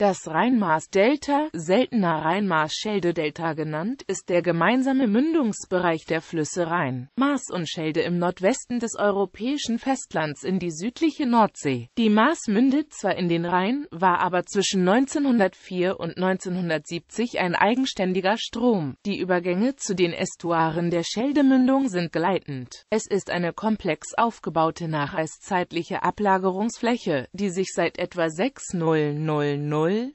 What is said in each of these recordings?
Das Rheinmaß-Delta, seltener Rheinmaß-Schelde-Delta genannt, ist der gemeinsame Mündungsbereich der Flüsse Rhein, Maas und Schelde im Nordwesten des europäischen Festlands in die südliche Nordsee. Die Maas mündet zwar in den Rhein, war aber zwischen 1904 und 1970 ein eigenständiger Strom. Die Übergänge zu den Estuaren der Scheldemündung sind gleitend. Es ist eine komplex aufgebaute nacheiszeitliche Ablagerungsfläche, die sich seit etwa 6000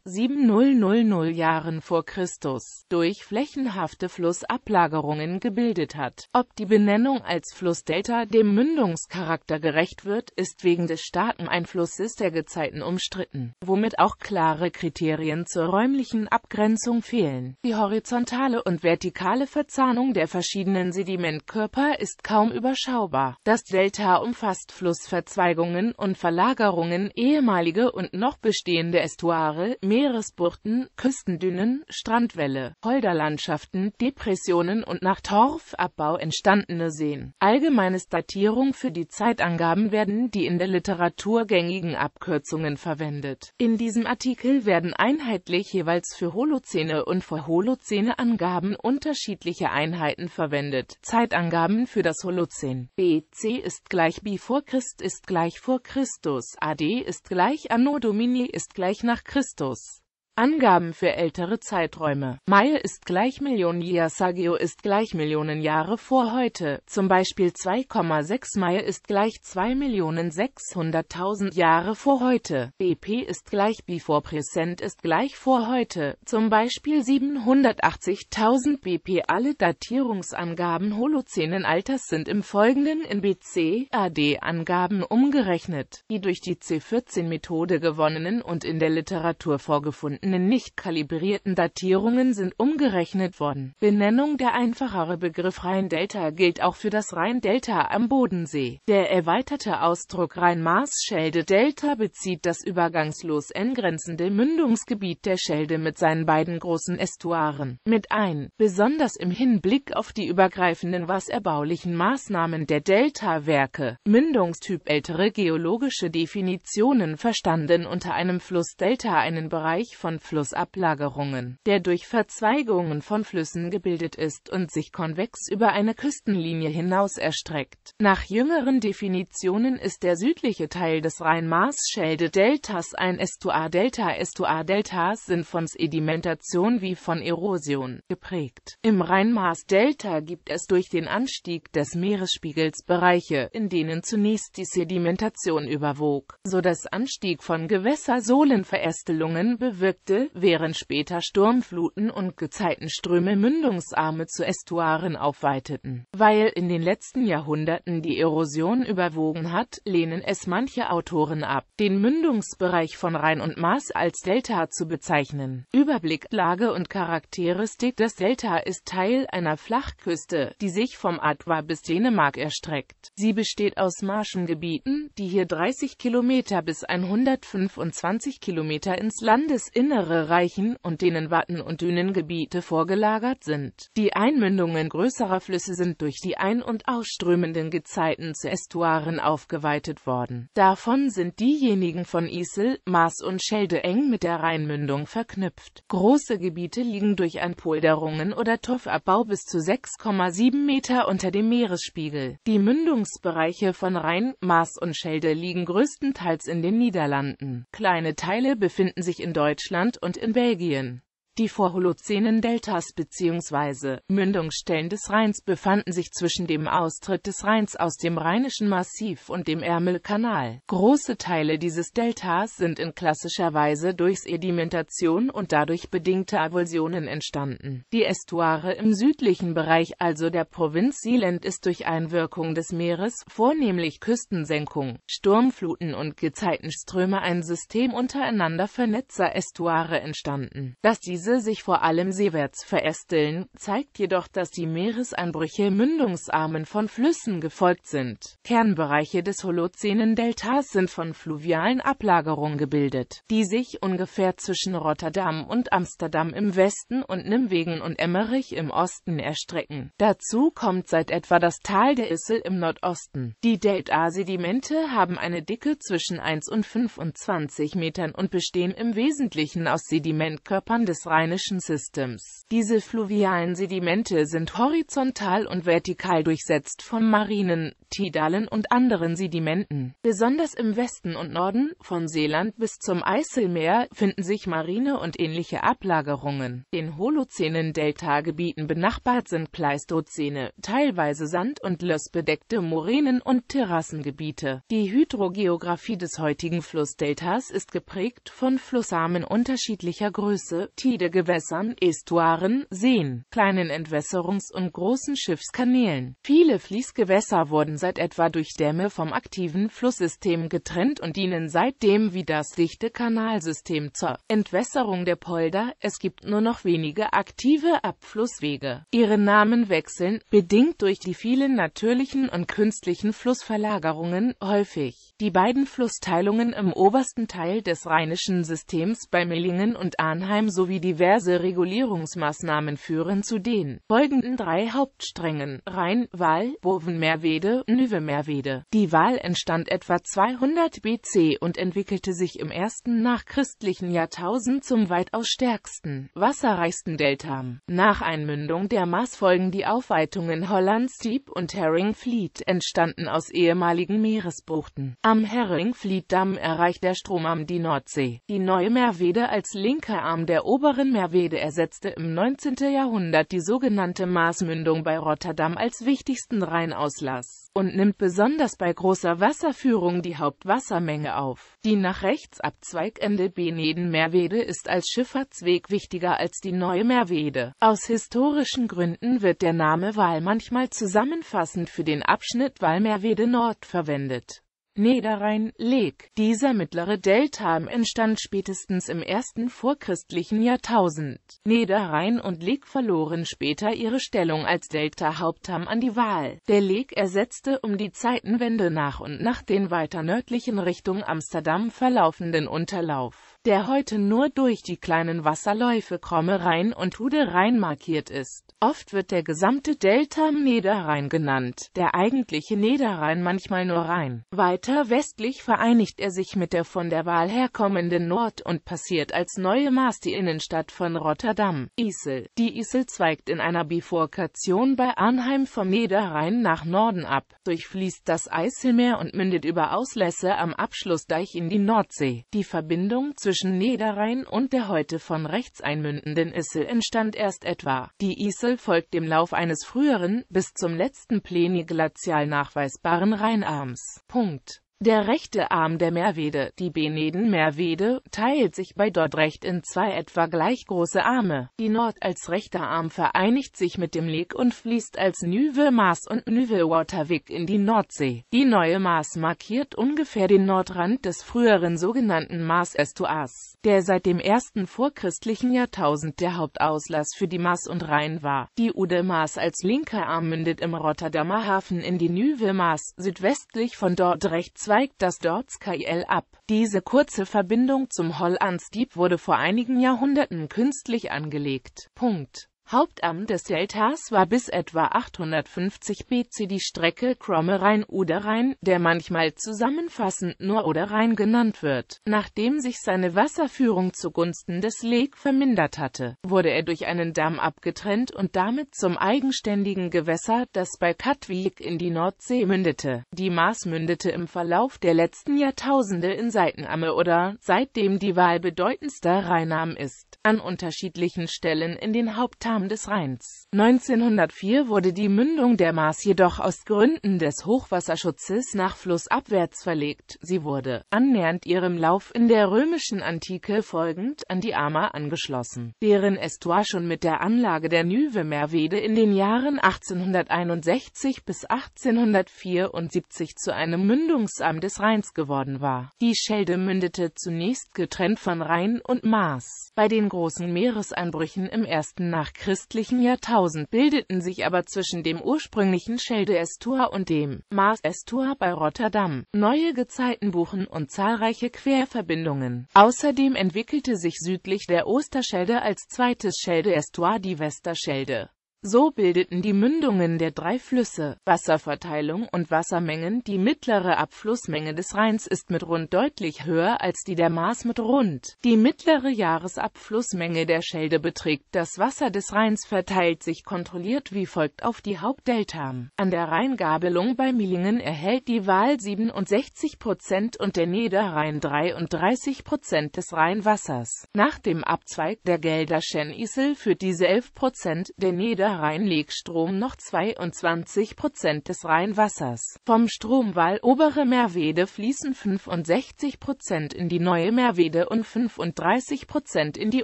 7000 Jahren vor Christus durch flächenhafte Flussablagerungen gebildet hat. Ob die Benennung als Flussdelta dem Mündungscharakter gerecht wird, ist wegen des starken Einflusses der Gezeiten umstritten, womit auch klare Kriterien zur räumlichen Abgrenzung fehlen. Die horizontale und vertikale Verzahnung der verschiedenen Sedimentkörper ist kaum überschaubar. Das Delta umfasst Flussverzweigungen und Verlagerungen ehemalige und noch bestehende Estuare Meere, Meeresbuchten, Küstendünen, Strandwälle, Holderlandschaften, Depressionen und nach Torfabbau entstandene Seen. Allgemeines Datierung für die Zeitangaben werden die in der Literatur gängigen Abkürzungen verwendet. In diesem Artikel werden einheitlich jeweils für Holozäne und für Holozäne Angaben unterschiedliche Einheiten verwendet. Zeitangaben für das Holozän. BC ist gleich B vor Christ ist gleich vor Christus. AD ist gleich Anno Domini ist gleich nach Christus. Cristos. Angaben für ältere Zeiträume. Mai ist gleich Millionen Iasagio ist gleich Millionen Jahre vor heute, zum Beispiel 2,6 Mai ist gleich 2.600.000 Jahre vor heute, BP ist gleich Before Present ist gleich vor heute, zum Beispiel 780.000 BP. Alle Datierungsangaben holozänen Alters sind im Folgenden in BC, AD-Angaben umgerechnet, die durch die C14-Methode gewonnenen und in der Literatur vorgefunden vorhandenen nicht kalibrierten Datierungen sind umgerechnet worden. Benennung Der einfachere Begriff Rhein-Delta gilt auch für das Rhein-Delta am Bodensee. Der erweiterte Ausdruck Rhein-Maas-Schelde-Delta bezieht das übergangslos angrenzende Mündungsgebiet der Schelde mit seinen beiden großen Estuaren mit ein. Besonders im Hinblick auf die übergreifenden wasserbaulichen Maßnahmen der Delta-Werke, Mündungstyp ältere geologische Definitionen verstanden unter einem Fluss Delta einen Bereich von von Flussablagerungen, der durch Verzweigungen von Flüssen gebildet ist und sich konvex über eine Küstenlinie hinaus erstreckt. Nach jüngeren Definitionen ist der südliche Teil des rhein mars schelde deltas ein Estuardelta. Estuardeltas sind von Sedimentation wie von Erosion geprägt. Im rhein mars delta gibt es durch den Anstieg des Meeresspiegels Bereiche, in denen zunächst die Sedimentation überwog, so dass Anstieg von Gewässersohlenverästelungen bewirkt legte, während später Sturmfluten und Gezeitenströme Mündungsarme zu Ästuaren aufweiteten. Weil in den letzten Jahrhunderten die Erosion überwogen hat, lehnen es manche Autoren ab, den Mündungsbereich von Rhein und Maas als Delta zu bezeichnen. Überblick, Lage und Charakteristik Das Delta ist Teil einer Flachküste, die sich vom Adwa bis Dänemark erstreckt. Sie besteht aus Marschengebieten, die hier 30 Kilometer bis 125 Kilometer ins Landesinnere kleinere Reichen und denen Watten- und Dünengebiete vorgelagert sind. Die Einmündungen größerer Flüsse sind durch die ein- und ausströmenden Gezeiten zu Estuaren aufgeweitet worden. Davon sind diejenigen von Isel, Maas und Schelde eng mit der Rheinmündung verknüpft. Große Gebiete liegen durch Anpolderungen oder Torfabbau bis zu 6,7 Meter unter dem Meeresspiegel. Die Mündungsbereiche von Rhein, Maas und Schelde liegen größtenteils in den Niederlanden. Kleine Teile befinden sich in Deutschland Deutschland und in Belgien die vorholozänen Deltas bzw. Mündungsstellen des Rheins befanden sich zwischen dem Austritt des Rheins aus dem Rheinischen Massiv und dem Ärmelkanal. Große Teile dieses Deltas sind in klassischer Weise durch Sedimentation und dadurch bedingte Avulsionen entstanden. Die Estuare im südlichen Bereich, also der Provinz Sealand, ist durch Einwirkung des Meeres, vornehmlich Küstensenkung, Sturmfluten und Gezeitenströme ein System untereinander vernetzter Estuare entstanden, das diese diese sich vor allem seewärts verästeln, zeigt jedoch, dass die Meeresanbrüche Mündungsarmen von Flüssen gefolgt sind. Kernbereiche des holozänen Deltas sind von fluvialen Ablagerungen gebildet, die sich ungefähr zwischen Rotterdam und Amsterdam im Westen und Nimwegen und Emmerich im Osten erstrecken. Dazu kommt seit etwa das Tal der Issel im Nordosten. Die Delta-Sedimente haben eine Dicke zwischen 1 und 25 Metern und bestehen im Wesentlichen aus Sedimentkörpern des rheinischen Systems. Diese fluvialen Sedimente sind horizontal und vertikal durchsetzt von marinen, tidalen und anderen Sedimenten. Besonders im Westen und Norden, von Seeland bis zum Eiselmeer, finden sich marine und ähnliche Ablagerungen. Den holozänen Deltagebieten benachbart sind Pleistozäne, teilweise Sand- und lössbedeckte Moränen und Terrassengebiete. Die Hydrogeografie des heutigen Flussdeltas ist geprägt von Flussarmen unterschiedlicher Größe, Tide Gewässern, Estuaren, Seen, kleinen Entwässerungs- und großen Schiffskanälen. Viele Fließgewässer wurden seit etwa durch Dämme vom aktiven Flusssystem getrennt und dienen seitdem wie das dichte Kanalsystem zur Entwässerung der Polder. Es gibt nur noch wenige aktive Abflusswege. Ihre Namen wechseln, bedingt durch die vielen natürlichen und künstlichen Flussverlagerungen, häufig. Die beiden Flussteilungen im obersten Teil des rheinischen Systems bei Millingen und Arnheim sowie die Diverse Regulierungsmaßnahmen führen zu den folgenden drei Hauptsträngen rhein Wahl, Bovenmeerwede, merwede Die Wahl entstand etwa 200 BC und entwickelte sich im ersten nachchristlichen Jahrtausend zum weitaus stärksten, wasserreichsten Deltam. Nach Einmündung der Maas folgen die Aufweitungen Hollands Deep und Herring Fleet entstanden aus ehemaligen Meeresbuchten. Am Herring Fleet Damm erreicht der Strom Stromarm die Nordsee. Die neue Meerwede als linker Arm der oberen Merwede ersetzte im 19. Jahrhundert die sogenannte Maßmündung bei Rotterdam als wichtigsten Rheinauslass und nimmt besonders bei großer Wasserführung die Hauptwassermenge auf. Die nach rechts abzweigende Beneden-Merwede ist als Schifffahrtsweg wichtiger als die neue Merwede. Aus historischen Gründen wird der Name Wahl manchmal zusammenfassend für den Abschnitt wahl merwede Nord verwendet. Niederrhein, Leg. Dieser mittlere Deltam entstand spätestens im ersten vorchristlichen Jahrtausend. Niederrhein und Leg verloren später ihre Stellung als delta hauptam an die Wahl. Der Leg ersetzte um die Zeitenwende nach und nach den weiter nördlichen Richtung Amsterdam verlaufenden Unterlauf der heute nur durch die kleinen Wasserläufe Kromme Rhein und Hude Rhein markiert ist. Oft wird der gesamte Delta Niederrhein genannt, der eigentliche Niederrhein manchmal nur Rhein. Weiter westlich vereinigt er sich mit der von der Wahl herkommenden Nord und passiert als neue Maß die Innenstadt von Rotterdam, Isel. Die Isel zweigt in einer Bifurkation bei Arnheim vom Niederrhein nach Norden ab, durchfließt das Eiselmeer und mündet über Auslässe am Abschlussdeich in die Nordsee. Die Verbindung zwischen zwischen Niederrhein und der heute von rechts einmündenden Issel entstand erst etwa. Die Issel folgt dem Lauf eines früheren, bis zum letzten Pleni-glazial nachweisbaren Rheinarms. Punkt. Der rechte Arm der Merwede, die Beneden-Merwede, teilt sich bei Dordrecht in zwei etwa gleich große Arme. Die Nord als rechter Arm vereinigt sich mit dem Leek und fließt als Nieuwe Maas und Nieuwe Waterweg in die Nordsee. Die Neue Maas markiert ungefähr den Nordrand des früheren sogenannten Maasestuars, der seit dem ersten vorchristlichen Jahrtausend der Hauptauslass für die Maas und Rhein war. Die Ude Maas als linker Arm mündet im Rotterdamer Hafen in die Nieuwe Maas, südwestlich von Dordrecht zweigt das Dordskail ab. Diese kurze Verbindung zum Hollandsdiep wurde vor einigen Jahrhunderten künstlich angelegt. Punkt Hauptamt des Deltas war bis etwa 850 BC die Strecke Kromme Rhein-Oder-Rhein, der manchmal zusammenfassend nur Oder-Rhein genannt wird. Nachdem sich seine Wasserführung zugunsten des Leg vermindert hatte, wurde er durch einen Damm abgetrennt und damit zum eigenständigen Gewässer, das bei Katwijk in die Nordsee mündete. Die Maas mündete im Verlauf der letzten Jahrtausende in Seitenamme oder, seitdem die Wahl bedeutendster Rheinamm ist an unterschiedlichen Stellen in den Haupttarm des Rheins. 1904 wurde die Mündung der Maas jedoch aus Gründen des Hochwasserschutzes nach flussabwärts verlegt. Sie wurde, annähernd ihrem Lauf in der römischen Antike folgend, an die Ammer angeschlossen, deren Estuar schon mit der Anlage der Nüve Merwede in den Jahren 1861 bis 1874 zu einem Mündungsarm des Rheins geworden war. Die Schelde mündete zunächst getrennt von Rhein und Maas. Bei den großen Meereseinbrüchen im ersten nachchristlichen Jahrtausend bildeten sich aber zwischen dem ursprünglichen Schelde-Estuar und dem Maas-Estuar bei Rotterdam neue Gezeitenbuchen und zahlreiche Querverbindungen. Außerdem entwickelte sich südlich der Osterschelde als zweites Schelde-Estuar die Westerschelde so bildeten die Mündungen der drei Flüsse, Wasserverteilung und Wassermengen. Die mittlere Abflussmenge des Rheins ist mit rund deutlich höher als die der Maas mit rund. Die mittlere Jahresabflussmenge der Schelde beträgt. Das Wasser des Rheins verteilt sich kontrolliert wie folgt auf die Hauptdeltam. An der Rheingabelung bei Milingen erhält die Wahl 67 Prozent und der Niederrhein 33 Prozent des Rheinwassers. Nach dem Abzweig der Gelder Isel führt diese 11 Prozent, der Niederrhein Oberrhein-Legstrom noch 22 Prozent des Rheinwassers. Vom Stromwall Obere Meerwede fließen 65 Prozent in die Neue Meerwede und 35 Prozent in die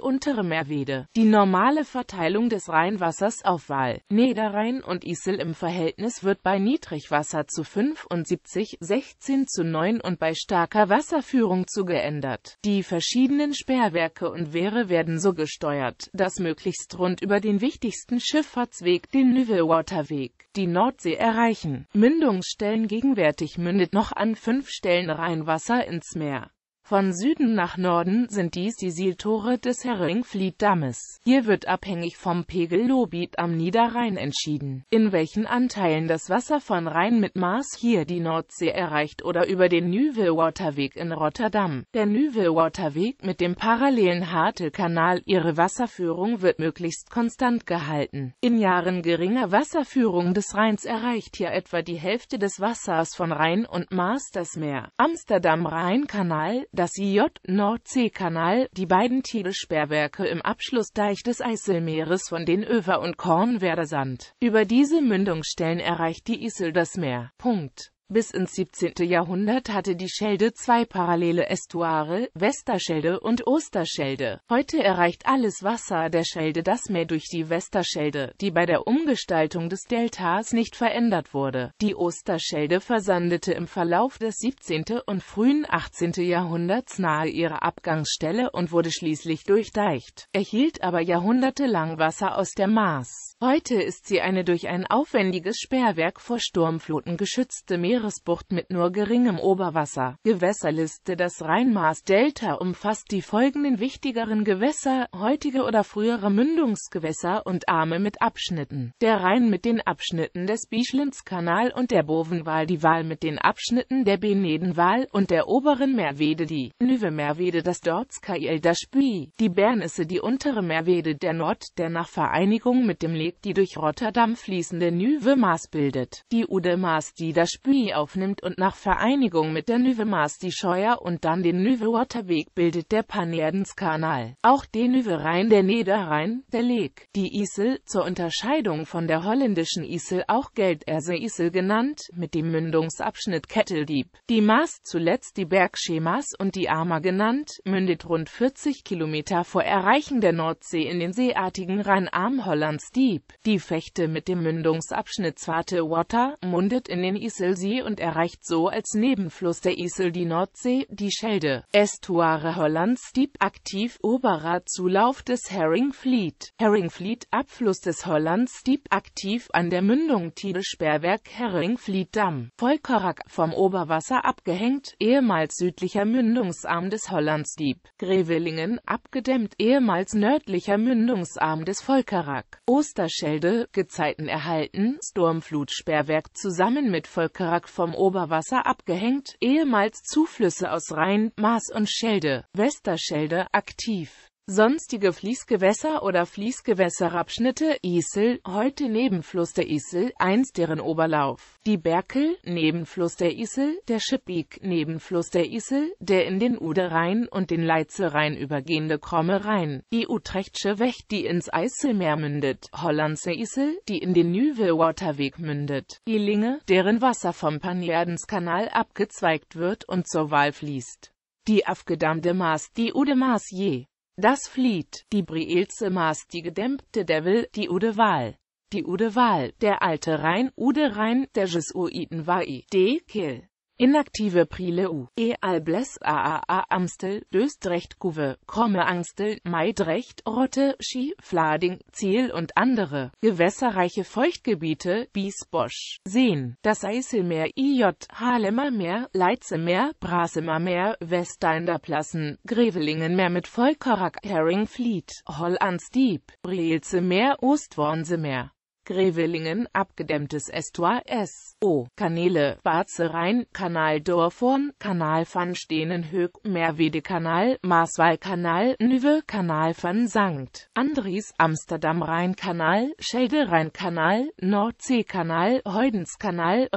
Untere Meerwede. Die normale Verteilung des Rheinwassers auf Wahl, Niederrhein und Isel im Verhältnis wird bei Niedrigwasser zu 75, 16 zu 9 und bei starker Wasserführung zu geändert. Die verschiedenen Sperrwerke und Wehre werden so gesteuert, dass möglichst rund über den wichtigsten Schifffahrt Schifffahrtsweg den Nüvelwaterweg, die Nordsee erreichen. Mündungsstellen Gegenwärtig mündet noch an fünf Stellen Rheinwasser ins Meer. Von Süden nach Norden sind dies die Sieltore des Herringfliet-Dammes. Hier wird abhängig vom Pegel Lobit am Niederrhein entschieden, in welchen Anteilen das Wasser von Rhein mit Maß hier die Nordsee erreicht oder über den Nüvel-Waterweg in Rotterdam. Der Nüvel-Waterweg mit dem parallelen Hartelkanal ihre Wasserführung wird möglichst konstant gehalten. In Jahren geringer Wasserführung des Rheins erreicht hier etwa die Hälfte des Wassers von Rhein und Maas das Meer. amsterdam rheinkanal das das IJ-Nordsee-Kanal, die beiden tiedel im Abschlussdeich des Eiselmeeres von den Över- und Kornwerder Sand. Über diese Mündungsstellen erreicht die Isel das Meer. Punkt bis ins 17. Jahrhundert hatte die Schelde zwei parallele Estuare, Westerschelde und Osterschelde. Heute erreicht alles Wasser der Schelde das Meer durch die Westerschelde, die bei der Umgestaltung des Deltas nicht verändert wurde. Die Osterschelde versandete im Verlauf des 17. und frühen 18. Jahrhunderts nahe ihrer Abgangsstelle und wurde schließlich durchdeicht, erhielt aber jahrhundertelang Wasser aus der Maas. Heute ist sie eine durch ein aufwendiges Sperrwerk vor Sturmfluten geschützte Meeresbucht mit nur geringem Oberwasser. Gewässerliste Das Rheinmaß-Delta umfasst die folgenden wichtigeren Gewässer, heutige oder frühere Mündungsgewässer und Arme mit Abschnitten. Der Rhein mit den Abschnitten des Bischlinskanal und der Bovenwahl, die Wahl mit den Abschnitten der Benedenwahl und der oberen Meerwede, die Nüwe Meerwede, das Dortskail, das Spü, die Bernisse, die untere Meerwede, der Nord, der nach Vereinigung mit dem Lake die durch Rotterdam fließende Nieuwe Maas bildet, die Oude Maas die das Spüli aufnimmt und nach Vereinigung mit der Nieuwe Maas die Scheuer und dann den Nieuwe Waterweg bildet der Panerdenskanal, auch den Nieuwe Rhein der Niederrhein, der Leg. die Isel, zur Unterscheidung von der holländischen Isel auch Gelderse Isel genannt, mit dem Mündungsabschnitt Ketteldieb, die Maas zuletzt die Bergschemas und die Ama genannt, mündet rund 40 Kilometer vor Erreichen der Nordsee in den seeartigen Rheinarm Hollands Dieb. Betrieb. Die Fechte mit dem Mündungsabschnitt Zwarte-Water mundet in den Iselsee und erreicht so als Nebenfluss der Isel die Nordsee, die Schelde. Estuare Hollands Dieb aktiv oberer Zulauf des Herringfleet. Herringfleet Abfluss des Hollands Dieb aktiv an der Mündung Tide-Sperrwerk Herringfleet Damm. Volkerak vom Oberwasser abgehängt, ehemals südlicher Mündungsarm des Hollands Dieb. Grevelingen abgedämmt, ehemals nördlicher Mündungsarm des Volkerak. Oster Oberschelde, Gezeiten erhalten, Sturmflutsperrwerk zusammen mit Volkerak vom Oberwasser abgehängt, ehemals Zuflüsse aus Rhein, Maas und Schelde, Westerschelde, aktiv Sonstige Fließgewässer oder Fließgewässerabschnitte Isel, heute Nebenfluss der Isel, einst deren Oberlauf. Die Berkel, Nebenfluss der Isel, der Schippig, Nebenfluss der Isel, der in den Uderrhein und den Leitzelrhein übergehende Kromme Rhein. Die Utrechtsche Wecht, die ins Eiselmeer mündet. Hollandse Isel, die in den Nieuwe-Waterweg mündet. Die Linge, deren Wasser vom Panierdenskanal abgezweigt wird und zur Wahl fließt. Die abgedammte Maas, die Udemaas je. Das flieht, die Brielze maß die gedämpfte Devil, die Ude Wahl. Die Ude Wahl, der alte Rhein, Ude Rhein, der Jesuiten war i, D. Kiel. Inaktive Prile u. E. Albles A. Amstel, Döstrecht Kuve, Komme Angstel, Maidrecht, Rotte, Ski. Flading, Ziel und andere. Gewässerreiche Feuchtgebiete, Biesbosch. Seen, das Eiselmeer IJ, Haarlemmer Meer, Leitzemeer, Brasemer Meer, Westeinder Plassen, Grevelingen Meer mit Vollkorak. Herring Fleet, Hollands Dieb, Breelze Meer, Ostwornse Meer. Grevelingen, abgedämmtes Estuar S. O. Kanäle, Barze Rhein, Kanal Dorforn, Kanal van Steenenhoek, Stenenhoek, Meerwedekanal, Maaswalkanal, Nüwe, Kanal van Sankt Andries, Amsterdam rhein Rheinkanal, Schelde Rheinkanal, Nordseekanal, Heudenskanal,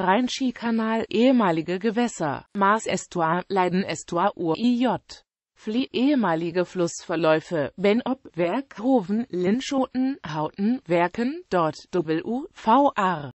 kanal ehemalige Gewässer, Maas Estuar, Leiden Estuar UIJ. Flie ehemalige Flussverläufe Benop, Werkhoven, Linschoten, Hauten, Werken, Dort, W, V, R.